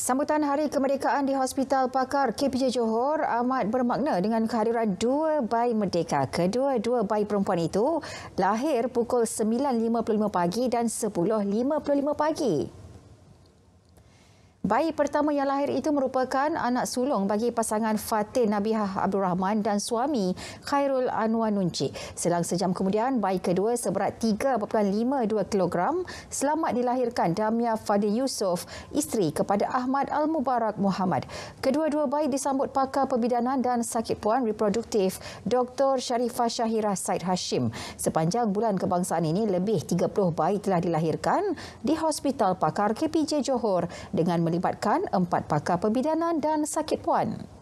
Sambutan Hari Kemerdekaan di Hospital Pakar KPJ Johor amat bermakna dengan kehadiran dua bayi merdeka. Kedua-dua bayi perempuan itu lahir pukul 9.55 pagi dan 10.55 pagi. Bayi pertama yang lahir itu merupakan anak sulung bagi pasangan Fatin Nabihah Abdul Rahman dan suami Khairul Anwar Nunci. Selang sejam kemudian, bayi kedua seberat 3.52 kg selamat dilahirkan Damia Fadil Yusof, isteri kepada Ahmad Al-Mubarak Muhammad. Kedua-dua bayi disambut pakar pembidanan dan sakit puan reproduktif Dr. Sharifah Shahira Said Hashim. Sepanjang bulan kebangsaan ini, lebih 30 bayi telah dilahirkan di Hospital Pakar KPJ Johor dengan melibatkan empat pakar pembidanan dan sakit puan.